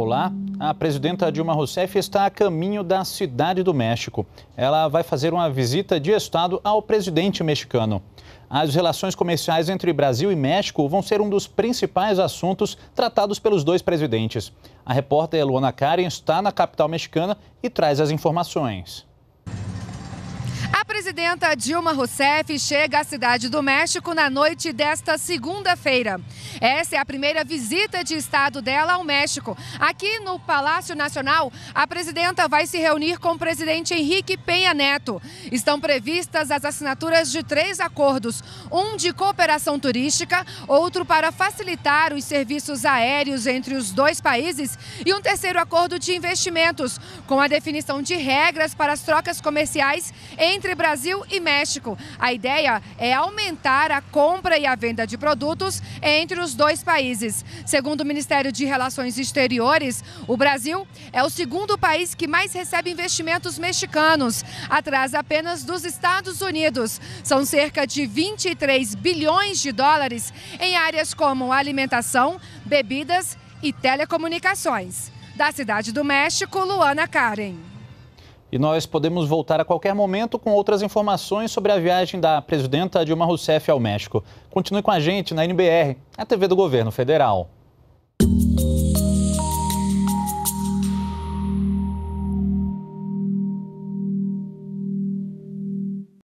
Olá, a presidenta Dilma Rousseff está a caminho da Cidade do México. Ela vai fazer uma visita de Estado ao presidente mexicano. As relações comerciais entre Brasil e México vão ser um dos principais assuntos tratados pelos dois presidentes. A repórter Luana Karen está na capital mexicana e traz as informações. A presidenta Dilma Rousseff chega à Cidade do México na noite desta segunda-feira. Essa é a primeira visita de Estado dela ao México. Aqui no Palácio Nacional, a presidenta vai se reunir com o presidente Henrique Penha Neto. Estão previstas as assinaturas de três acordos: um de cooperação turística, outro para facilitar os serviços aéreos entre os dois países e um terceiro acordo de investimentos, com a definição de regras para as trocas comerciais entre entre Brasil e México. A ideia é aumentar a compra e a venda de produtos entre os dois países. Segundo o Ministério de Relações Exteriores, o Brasil é o segundo país que mais recebe investimentos mexicanos, atrás apenas dos Estados Unidos. São cerca de 23 bilhões de dólares em áreas como alimentação, bebidas e telecomunicações. Da Cidade do México, Luana Karen. E nós podemos voltar a qualquer momento com outras informações sobre a viagem da presidenta Dilma Rousseff ao México. Continue com a gente na NBR, a TV do Governo Federal.